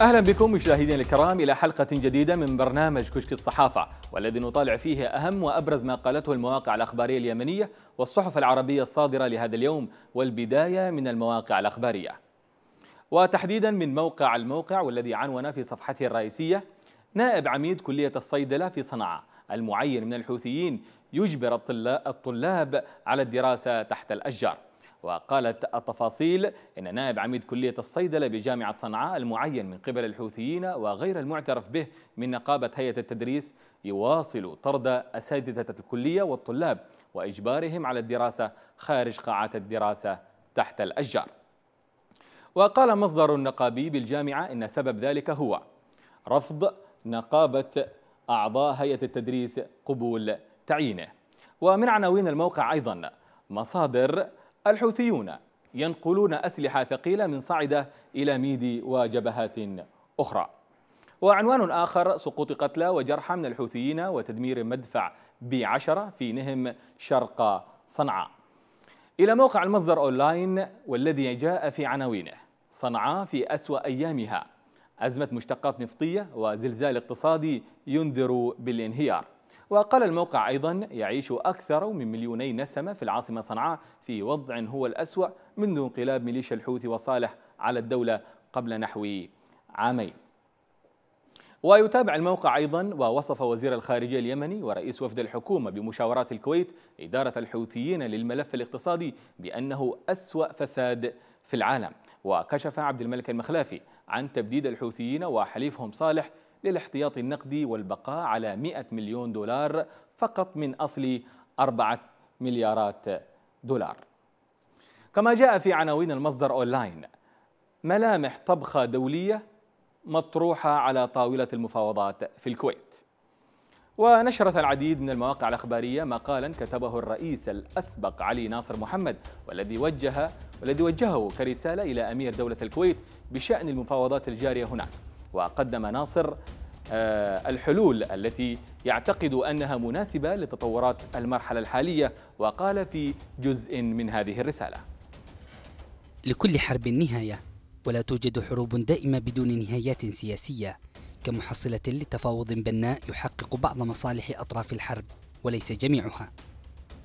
اهلا بكم مشاهدينا الكرام الى حلقه جديده من برنامج كشك الصحافه والذي نطالع فيه اهم وابرز ما قالته المواقع الاخباريه اليمنيه والصحف العربيه الصادره لهذا اليوم والبدايه من المواقع الاخباريه. وتحديدا من موقع الموقع والذي عنون في صفحته الرئيسيه نائب عميد كليه الصيدله في صنعاء المعين من الحوثيين يجبر الطلاب على الدراسه تحت الاشجار. وقالت التفاصيل إن نائب عميد كلية الصيدلة بجامعة صنعاء المعين من قبل الحوثيين وغير المعترف به من نقابة هيئة التدريس يواصل طرد أساتذة الكلية والطلاب وإجبارهم على الدراسة خارج قاعات الدراسة تحت الأشجار وقال مصدر نقابي بالجامعة إن سبب ذلك هو رفض نقابة أعضاء هيئة التدريس قبول تعيينه ومن عناوين الموقع أيضا مصادر الحوثيون ينقلون أسلحة ثقيلة من صعدة إلى ميدي وجبهات أخرى وعنوان آخر سقوط قتلى وجرحى من الحوثيين وتدمير مدفع بي 10 في نهم شرق صنعاء إلى موقع المصدر أونلاين والذي جاء في عناوينه صنعاء في أسوأ أيامها أزمة مشتقات نفطية وزلزال اقتصادي ينذر بالانهيار وقال الموقع أيضا يعيش أكثر من مليوني نسمة في العاصمة صنعاء في وضع هو الأسوأ منذ انقلاب ميليشيا الحوثي وصالح على الدولة قبل نحو عامين ويتابع الموقع أيضا ووصف وزير الخارجية اليمني ورئيس وفد الحكومة بمشاورات الكويت إدارة الحوثيين للملف الاقتصادي بأنه أسوأ فساد في العالم وكشف عبد الملك المخلافي عن تبديد الحوثيين وحليفهم صالح للاحتياط النقدي والبقاء على 100 مليون دولار فقط من أصل 4 مليارات دولار كما جاء في عناوين المصدر أونلاين ملامح طبخة دولية مطروحة على طاولة المفاوضات في الكويت ونشرت العديد من المواقع الأخبارية مقالا كتبه الرئيس الأسبق علي ناصر محمد والذي وجه والذي وجهه كرسالة إلى أمير دولة الكويت بشأن المفاوضات الجارية هناك وقدم ناصر آه، الحلول التي يعتقد أنها مناسبة لتطورات المرحلة الحالية وقال في جزء من هذه الرسالة لكل حرب نهاية ولا توجد حروب دائمة بدون نهايات سياسية كمحصلة لتفاوض بناء يحقق بعض مصالح أطراف الحرب وليس جميعها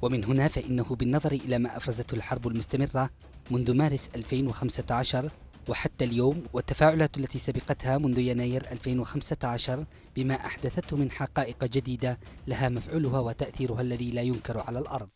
ومن هنا فإنه بالنظر إلى ما أفرزته الحرب المستمرة منذ مارس 2015 وحتى اليوم والتفاعلات التي سبقتها منذ يناير 2015 بما أحدثته من حقائق جديدة لها مفعولها وتأثيرها الذي لا ينكر على الأرض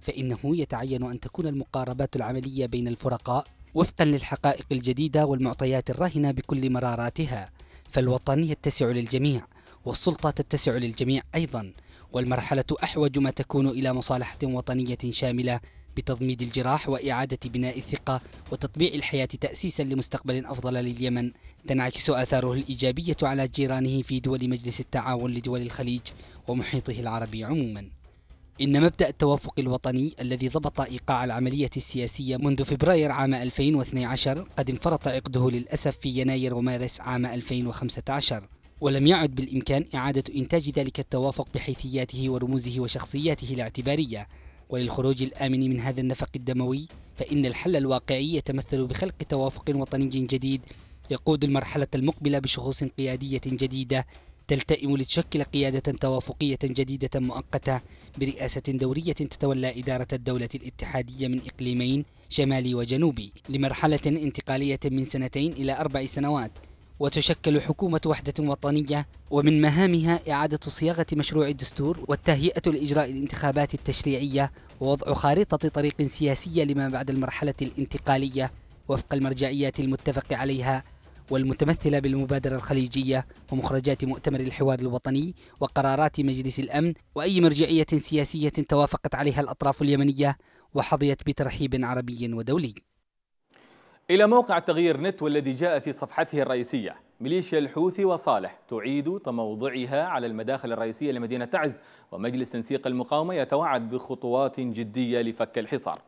فإنه يتعين أن تكون المقاربات العملية بين الفرقاء وفقا للحقائق الجديدة والمعطيات الراهنة بكل مراراتها فالوطن يتسع للجميع والسلطة تتسع للجميع أيضا والمرحلة أحوج ما تكون إلى مصالحة وطنية شاملة بتضميد الجراح وإعادة بناء الثقة وتطبيع الحياة تأسيسا لمستقبل أفضل لليمن تنعكس آثاره الإيجابية على جيرانه في دول مجلس التعاون لدول الخليج ومحيطه العربي عموما إن مبدأ التوافق الوطني الذي ضبط إيقاع العملية السياسية منذ فبراير عام 2012 قد انفرط عقده للأسف في يناير ومارس عام 2015 ولم يعد بالإمكان إعادة إنتاج ذلك التوافق بحيثياته ورموزه وشخصياته الاعتبارية وللخروج الآمن من هذا النفق الدموي فإن الحل الواقعي يتمثل بخلق توافق وطني جديد يقود المرحلة المقبلة بشخوص قيادية جديدة تلتئم لتشكل قيادة توافقية جديدة مؤقتة برئاسة دورية تتولى إدارة الدولة الاتحادية من إقليمين شمالي وجنوبي لمرحلة انتقالية من سنتين إلى أربع سنوات وتشكل حكومة وحدة وطنية ومن مهامها إعادة صياغة مشروع الدستور والتهيئة لإجراء الانتخابات التشريعية ووضع خارطة طريق سياسية لما بعد المرحلة الانتقالية وفق المرجعيات المتفق عليها والمتمثلة بالمبادرة الخليجية ومخرجات مؤتمر الحوار الوطني وقرارات مجلس الأمن وأي مرجعية سياسية توافقت عليها الأطراف اليمنية وحظيت بترحيب عربي ودولي إلى موقع تغيير نت والذي جاء في صفحته الرئيسية ميليشيا الحوثي وصالح تعيد تموضعها على المداخل الرئيسية لمدينة تعز ومجلس تنسيق المقاومة يتوعد بخطوات جدية لفك الحصار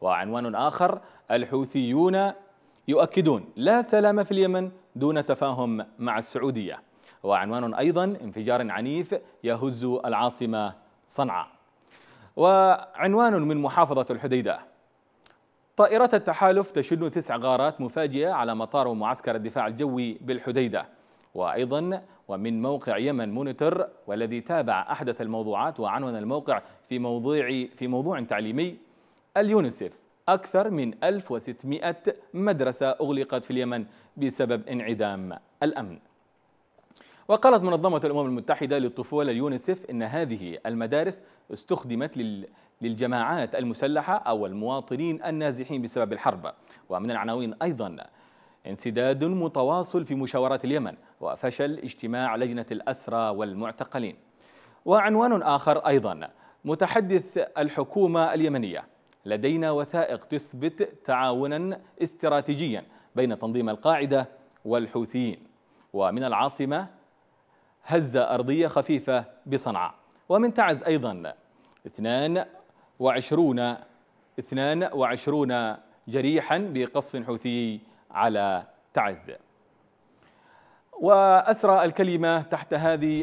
وعنوان آخر الحوثيون يؤكدون لا سلام في اليمن دون تفاهم مع السعودية وعنوان أيضا انفجار عنيف يهز العاصمة صنعاء وعنوان من محافظة الحديدة طائرات التحالف تشن تسع غارات مفاجئة على مطار ومعسكر الدفاع الجوي بالحديدة وأيضا ومن موقع يمن مونيتور والذي تابع أحدث الموضوعات وعنون الموقع في موضوع في موضوع تعليمي اليونسيف أكثر من 1600 مدرسة أغلقت في اليمن بسبب انعدام الأمن وقالت منظمة الأمم المتحدة للطفولة اليونيسف أن هذه المدارس استخدمت للجماعات المسلحة أو المواطنين النازحين بسبب الحرب ومن العناوين أيضا انسداد متواصل في مشاورات اليمن وفشل اجتماع لجنة الأسرى والمعتقلين وعنوان آخر أيضا متحدث الحكومة اليمنية لدينا وثائق تثبت تعاونا استراتيجيا بين تنظيم القاعدة والحوثيين ومن العاصمة هزة أرضية خفيفة بصنعاء ومن تعز أيضا 22 22 جريحا بقصف حوثي على تعز وأسرى الكلمة تحت هذه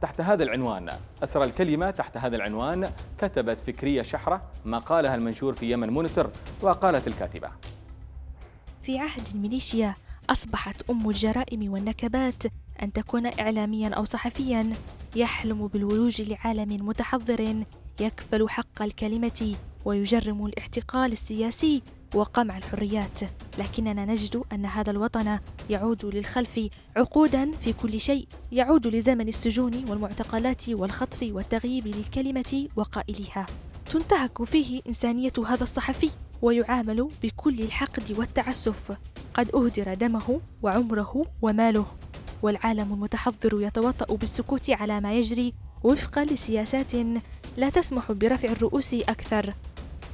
تحت هذا العنوان أسرى الكلمة تحت هذا العنوان كتبت فكرية شحرة ما قالها المنشور في يمن مونيتور وقالت الكاتبة في عهد الميليشيا أصبحت أم الجرائم والنكبات أن تكون إعلاميا أو صحفيا يحلم بالولوج لعالم متحضر يكفل حق الكلمة ويجرم الاحتقال السياسي وقمع الحريات لكننا نجد أن هذا الوطن يعود للخلف عقودا في كل شيء يعود لزمن السجون والمعتقلات والخطف والتغييب للكلمة وقائلها تنتهك فيه إنسانية هذا الصحفي ويعامل بكل الحقد والتعسف قد أهدر دمه وعمره وماله والعالم المتحضر يتوطأ بالسكوت على ما يجري وفقا لسياسات لا تسمح برفع الرؤوس أكثر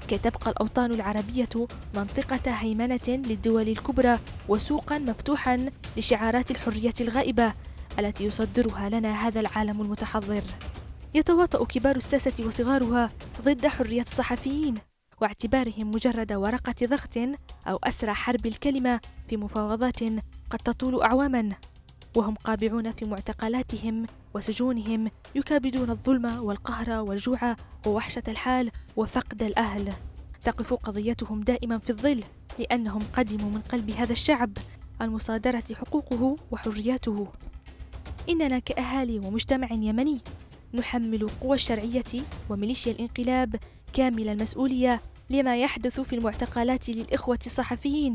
كي تبقى الأوطان العربية منطقة هيمنة للدول الكبرى وسوقا مفتوحا لشعارات الحرية الغائبة التي يصدرها لنا هذا العالم المتحضر يتواطأ كبار الساسة وصغارها ضد حرية الصحفيين واعتبارهم مجرد ورقة ضغط أو أسرى حرب الكلمة في مفاوضات قد تطول أعواما وهم قابعون في معتقلاتهم وسجونهم يكابدون الظلم والقهر والجوع ووحشة الحال وفقد الأهل تقف قضيتهم دائما في الظل لأنهم قدموا من قلب هذا الشعب المصادرة حقوقه وحرياته إننا كأهالي ومجتمع يمني نحمل قوى الشرعية وميليشيا الانقلاب كامل المسؤولية لما يحدث في المعتقلات للإخوة الصحفيين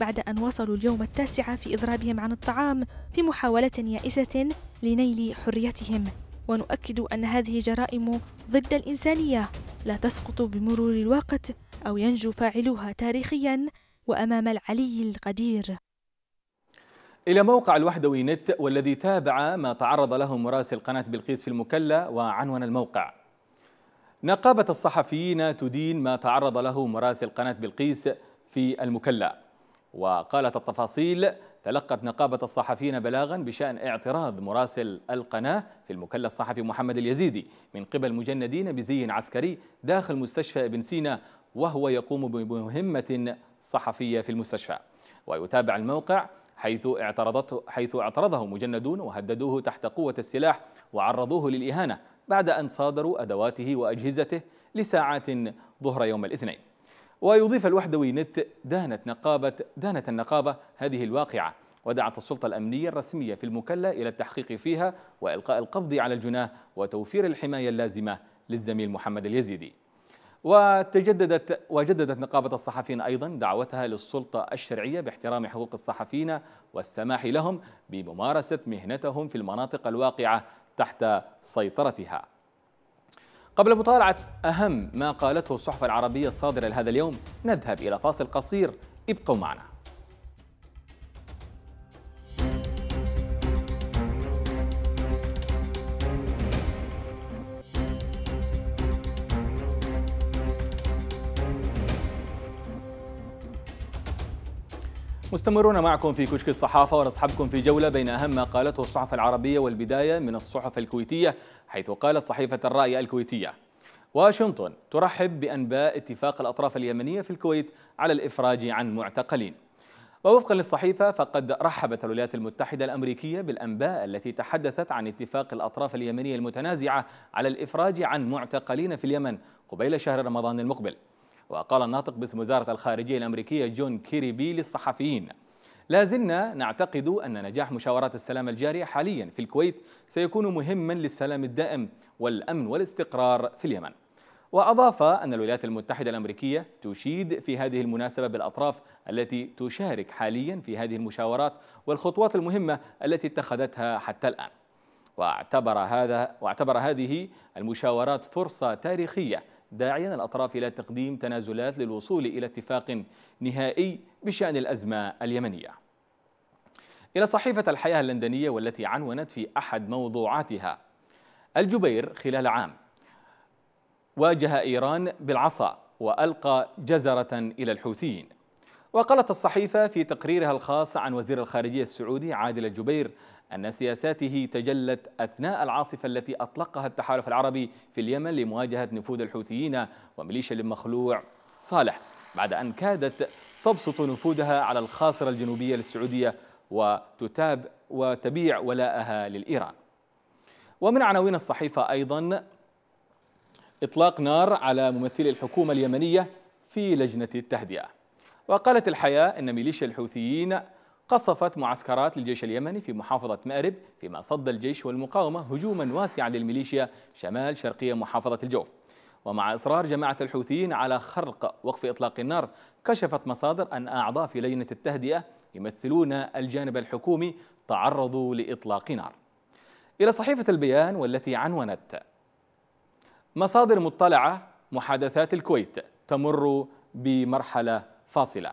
بعد أن وصلوا اليوم التاسع في إضرابهم عن الطعام في محاولة يائسة لنيل حريتهم ونؤكد أن هذه جرائم ضد الإنسانية لا تسقط بمرور الوقت أو ينجو فاعلوها تاريخيا وأمام العلي القدير إلى موقع الوحدوي نت والذي تابع ما تعرض له مراسل قناة بلقيس في المكلة وعنون الموقع نقابة الصحفيين تدين ما تعرض له مراسل قناة بلقيس في المكلة وقالت التفاصيل تلقت نقابة الصحفيين بلاغا بشأن اعتراض مراسل القناة في المكلة الصحفي محمد اليزيدي من قبل مجندين بزي عسكري داخل مستشفى ابن سينا وهو يقوم بمهمة صحفية في المستشفى ويتابع الموقع حيث اعترضته حيث اعترضه مجندون وهددوه تحت قوة السلاح وعرضوه للإهانة بعد أن صادروا أدواته وأجهزته لساعات ظهر يوم الاثنين ويضيف الوحدوي نت دانت نقابة دانت النقابة هذه الواقعة ودعت السلطة الأمنية الرسمية في المكلة إلى التحقيق فيها وإلقاء القبض على الجناه وتوفير الحماية اللازمة للزميل محمد اليزيدي وتجددت وجددت نقابة الصحفيين أيضا دعوتها للسلطة الشرعية باحترام حقوق الصحفيين والسماح لهم بممارسة مهنتهم في المناطق الواقعة تحت سيطرتها قبل مطالعة أهم ما قالته الصحف العربية الصادرة لهذا اليوم نذهب إلى فاصل قصير ابقوا معنا مستمرون معكم في كشك الصحافة ونصحبكم في جولة بين أهم ما قالته الصحف العربية والبداية من الصحف الكويتية حيث قالت صحيفة الرأي الكويتية واشنطن ترحب بأنباء اتفاق الأطراف اليمنية في الكويت على الإفراج عن معتقلين ووفقا للصحيفة فقد رحبت الولايات المتحدة الأمريكية بالأنباء التي تحدثت عن اتفاق الأطراف اليمنية المتنازعة على الإفراج عن معتقلين في اليمن قبيل شهر رمضان المقبل وقال الناطق باسم وزارة الخارجية الأمريكية جون كيريبي للصحفيين لا زلنا نعتقد أن نجاح مشاورات السلام الجارية حاليا في الكويت سيكون مهما للسلام الدائم والأمن والاستقرار في اليمن وأضاف أن الولايات المتحدة الأمريكية تشيد في هذه المناسبة بالأطراف التي تشارك حاليا في هذه المشاورات والخطوات المهمة التي اتخذتها حتى الآن واعتبر هذا واعتبر هذه المشاورات فرصة تاريخية داعيا الأطراف إلى تقديم تنازلات للوصول إلى اتفاق نهائي بشأن الأزمة اليمنية إلى صحيفة الحياة اللندنية والتي عنونت في أحد موضوعاتها الجبير خلال عام واجه إيران بالعصا وألقى جزرة إلى الحوثيين وقالت الصحيفة في تقريرها الخاص عن وزير الخارجية السعودي عادل الجبير أن سياساته تجلت أثناء العاصفة التي أطلقها التحالف العربي في اليمن لمواجهة نفوذ الحوثيين وميليشيا المخلوع صالح بعد أن كادت تبسط نفوذها على الخاصرة الجنوبية للسعودية وتتاب وتبيع ولاءها للإيران ومن عناوين الصحيفة أيضا إطلاق نار على ممثلي الحكومة اليمنية في لجنة التهدئة وقالت الحياة أن ميليشيا الحوثيين قصفت معسكرات للجيش اليمني في محافظة مأرب فيما صد الجيش والمقاومة هجوما واسعا للميليشيا شمال شرقية محافظة الجوف ومع إصرار جماعة الحوثيين على خرق وقف إطلاق النار كشفت مصادر أن أعضاء في لجنة التهدئة يمثلون الجانب الحكومي تعرضوا لإطلاق نار إلى صحيفة البيان والتي عنونت مصادر مطلعة محادثات الكويت تمر بمرحلة فاصلة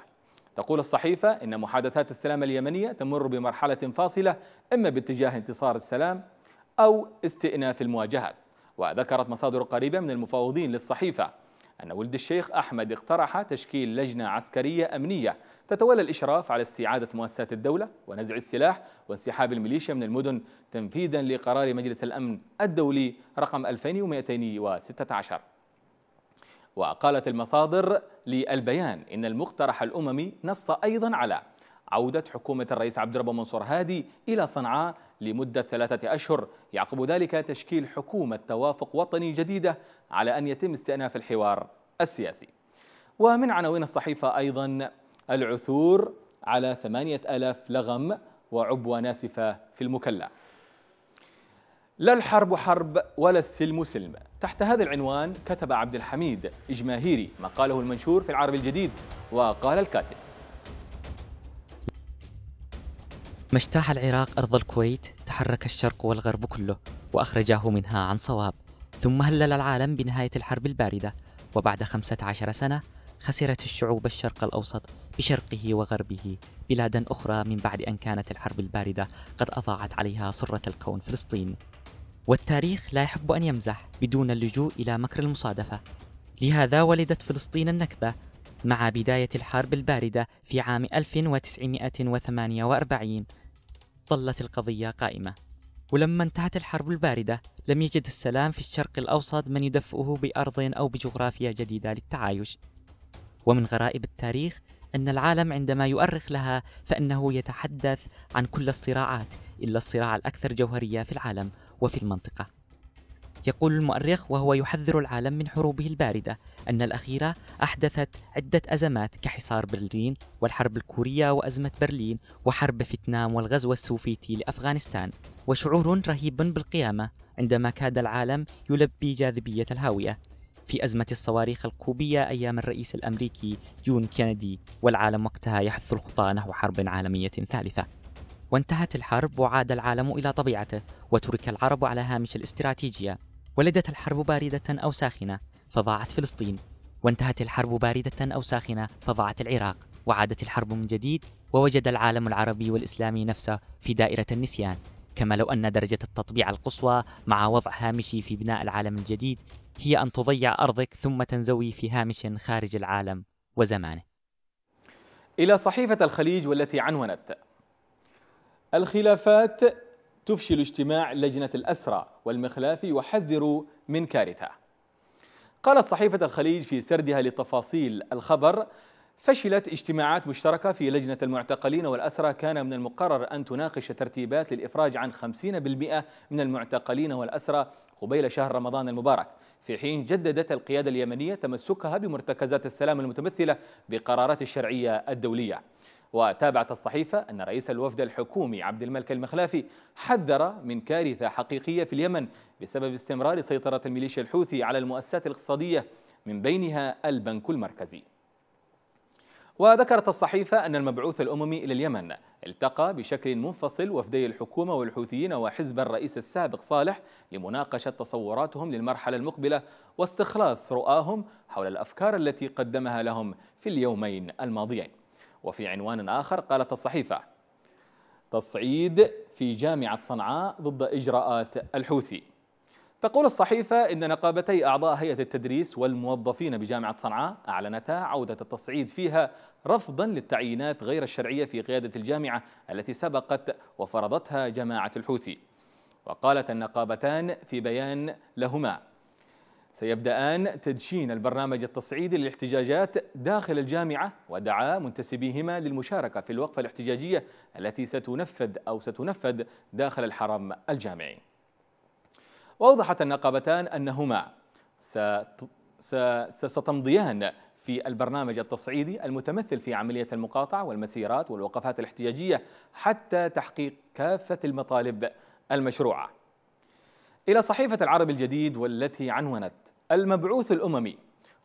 تقول الصحيفة إن محادثات السلام اليمنية تمر بمرحلة فاصلة إما باتجاه انتصار السلام أو استئناف المواجهات وذكرت مصادر قريبة من المفاوضين للصحيفة أن ولد الشيخ أحمد اقترح تشكيل لجنة عسكرية أمنية تتولى الإشراف على استعادة مؤسسات الدولة ونزع السلاح وانسحاب الميليشيا من المدن تنفيذا لقرار مجلس الأمن الدولي رقم 2216 وقالت المصادر للبيان إن المقترح الأممي نص أيضا على عودة حكومة الرئيس عبد الرب منصور هادي إلى صنعاء لمدة ثلاثة أشهر يعقب ذلك تشكيل حكومة توافق وطني جديدة على أن يتم استئناف الحوار السياسي ومن عناوين الصحيفة أيضا العثور على ثمانية ألاف لغم وعبوة ناسفة في المكلا لا الحرب حرب ولا السلم سلم تحت هذا العنوان كتب عبد الحميد إجماهيري ما قاله المنشور في العربي الجديد وقال الكاتب مشتاح العراق أرض الكويت تحرك الشرق والغرب كله وأخرجاه منها عن صواب ثم هلل العالم بنهاية الحرب الباردة وبعد 15 سنة خسرت الشعوب الشرق الأوسط بشرقه وغربه بلادا أخرى من بعد أن كانت الحرب الباردة قد أضاعت عليها صرة الكون فلسطين والتاريخ لا يحب أن يمزح بدون اللجوء إلى مكر المصادفة لهذا ولدت فلسطين النكبة مع بداية الحرب الباردة في عام 1948 ظلت القضية قائمة ولما انتهت الحرب الباردة لم يجد السلام في الشرق الأوسط من يدفئه بأرض أو بجغرافيا جديدة للتعايش ومن غرائب التاريخ أن العالم عندما يؤرخ لها فإنه يتحدث عن كل الصراعات إلا الصراع الأكثر جوهرية في العالم وفي المنطقة يقول المؤرخ وهو يحذر العالم من حروبه الباردة أن الأخيرة أحدثت عدة أزمات كحصار برلين والحرب الكورية وأزمة برلين وحرب فيتنام والغزو السوفيتي لأفغانستان وشعور رهيب بالقيامة عندما كاد العالم يلبي جاذبية الهاوية في أزمة الصواريخ الكوبية أيام الرئيس الأمريكي جون كينيدي والعالم وقتها يحث الخطى نحو حرب عالمية ثالثة وانتهت الحرب وعاد العالم إلى طبيعته وترك العرب على هامش الاستراتيجية ولدت الحرب باردة أو ساخنة فضاعت فلسطين وانتهت الحرب باردة أو ساخنة فضاعت العراق وعادت الحرب من جديد ووجد العالم العربي والإسلامي نفسه في دائرة النسيان كما لو أن درجة التطبيع القصوى مع وضع هامشي في بناء العالم الجديد هي أن تضيع أرضك ثم تنزوي في هامش خارج العالم وزمانه إلى صحيفة الخليج والتي عنونت الخلافات تفشل اجتماع لجنة الأسرى والمخلاف يحذر من كارثة قالت صحيفة الخليج في سردها لتفاصيل الخبر فشلت اجتماعات مشتركة في لجنة المعتقلين والأسرى كان من المقرر أن تناقش ترتيبات للإفراج عن 50% من المعتقلين والأسرى قبيل شهر رمضان المبارك في حين جددت القيادة اليمنية تمسكها بمرتكزات السلام المتمثلة بقرارات الشرعية الدولية وتابعت الصحيفة أن رئيس الوفد الحكومي عبد الملك المخلافي حذر من كارثة حقيقية في اليمن بسبب استمرار سيطرة الميليشيا الحوثي على المؤسسات الاقتصادية من بينها البنك المركزي وذكرت الصحيفة أن المبعوث الأممي إلى اليمن التقى بشكل منفصل وفدي الحكومة والحوثيين وحزب الرئيس السابق صالح لمناقشة تصوراتهم للمرحلة المقبلة واستخلاص رؤاهم حول الأفكار التي قدمها لهم في اليومين الماضيين وفي عنوان آخر قالت الصحيفة تصعيد في جامعة صنعاء ضد إجراءات الحوثي تقول الصحيفة إن نقابتي أعضاء هيئة التدريس والموظفين بجامعة صنعاء أعلنتا عودة التصعيد فيها رفضا للتعيينات غير الشرعية في قيادة الجامعة التي سبقت وفرضتها جماعة الحوثي وقالت النقابتان في بيان لهما سيبدأان تدشين البرنامج التصعيدي للاحتجاجات داخل الجامعة ودعا منتسبيهما للمشاركة في الوقفة الاحتجاجية التي ستنفذ أو ستنفذ داخل الحرم الجامعي وأوضحت النقابتان أنهما ستمضيان في البرنامج التصعيدي المتمثل في عملية المقاطعة والمسيرات والوقفات الاحتجاجية حتى تحقيق كافة المطالب المشروعة إلى صحيفة العرب الجديد والتي عنونت المبعوث الأممي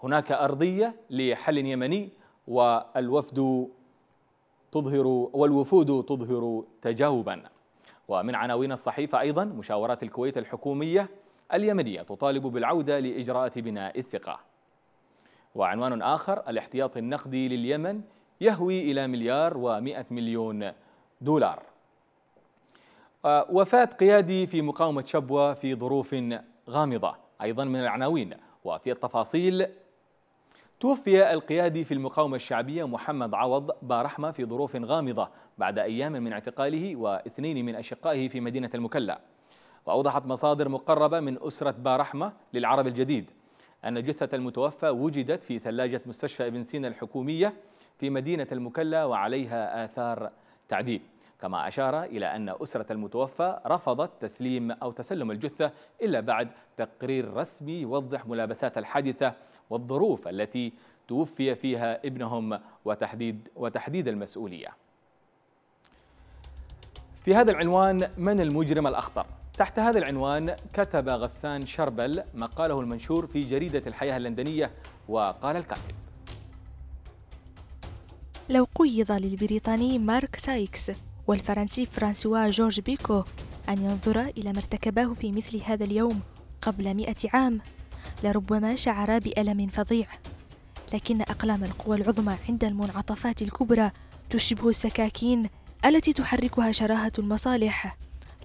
هناك أرضية لحل يمني والوفد تظهر والوفود تظهر تجاوبا ومن عناوين الصحيفة أيضا مشاورات الكويت الحكومية اليمنية تطالب بالعودة لإجراءات بناء الثقة وعنوان آخر الاحتياط النقدي لليمن يهوي إلى مليار ومئة مليون دولار آه، وفاة قيادي في مقاومة شبوة في ظروف غامضة أيضا من العناوين وفي التفاصيل توفي القيادي في المقاومة الشعبية محمد عوض بارحمة في ظروف غامضة بعد أيام من اعتقاله واثنين من أشقائه في مدينة المكلا وأوضحت مصادر مقربة من أسرة بارحمة للعرب الجديد أن جثة المتوفى وجدت في ثلاجة مستشفى ابن سينا الحكومية في مدينة المكلا وعليها آثار تعذيب كما أشار إلى أن أسرة المتوفى رفضت تسليم أو تسلم الجثة إلا بعد تقرير رسمي يوضح ملابسات الحادثة والظروف التي توفي فيها ابنهم وتحديد, وتحديد المسؤولية في هذا العنوان من المجرم الأخطر؟ تحت هذا العنوان كتب غسان شربل مقاله المنشور في جريدة الحياة اللندنية وقال الكاتب لو قيض للبريطاني مارك سايكس والفرنسي فرانسوا جورج بيكو أن ينظر إلى ما ارتكباه في مثل هذا اليوم قبل مئة عام لربما شعرا بألم فظيع لكن أقلام القوى العظمى عند المنعطفات الكبرى تشبه السكاكين التي تحركها شراهة المصالح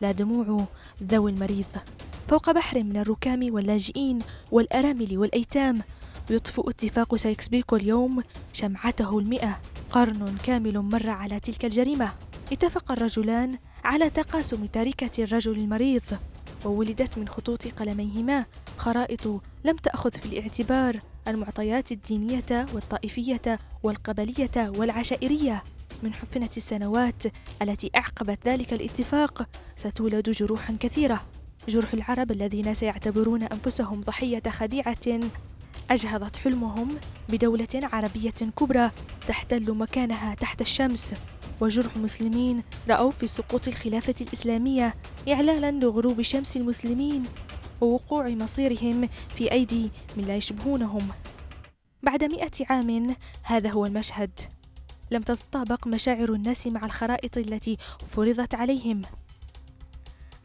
لا دموع ذوي المريض فوق بحر من الركام واللاجئين والأرامل والأيتام يطفئ اتفاق سايكس بيكو اليوم شمعته المئة قرن كامل مر على تلك الجريمة اتفق الرجلان على تقاسم تركة الرجل المريض وولدت من خطوط قلميهما خرائط لم تأخذ في الاعتبار المعطيات الدينية والطائفية والقبلية والعشائرية من حفنة السنوات التي أعقبت ذلك الاتفاق ستولد جروحا كثيرة جرح العرب الذين سيعتبرون أنفسهم ضحية خديعة أجهضت حلمهم بدولة عربية كبرى تحتل مكانها تحت الشمس وجرح مسلمين رأوا في سقوط الخلافة الإسلامية إعلالا لغروب شمس المسلمين ووقوع مصيرهم في أيدي من لا يشبهونهم بعد مئة عام هذا هو المشهد لم تتطابق مشاعر الناس مع الخرائط التي فرضت عليهم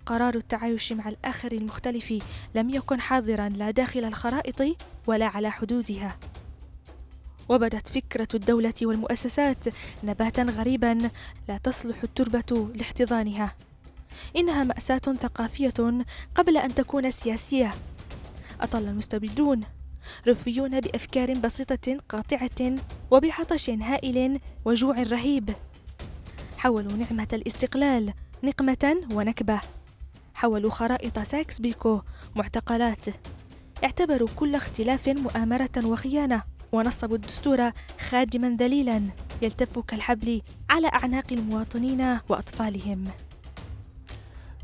قرار التعايش مع الآخر المختلف لم يكن حاضرا لا داخل الخرائط ولا على حدودها وبدت فكرة الدولة والمؤسسات نباتا غريبا لا تصلح التربة لاحتضانها إنها مأساة ثقافية قبل أن تكون سياسية أطل المستبدون رفيون بأفكار بسيطة قاطعة وبعطش هائل وجوع رهيب حولوا نعمة الاستقلال نقمة ونكبة حولوا خرائط ساكس بيكو معتقلات اعتبروا كل اختلاف مؤامرة وخيانة ونصبوا الدستور خادما ذليلا يلتف كالحبل على أعناق المواطنين وأطفالهم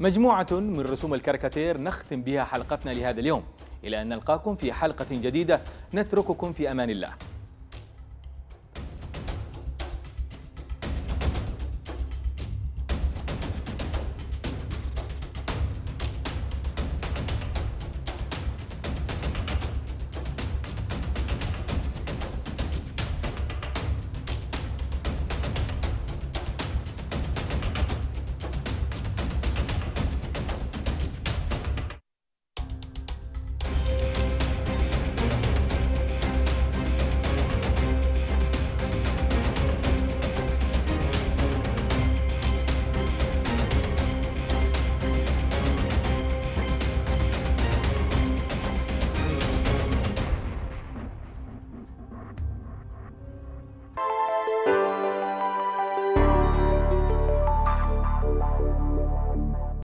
مجموعة من رسوم الكاريكاتير نختم بها حلقتنا لهذا اليوم إلى أن نلقاكم في حلقة جديدة نترككم في أمان الله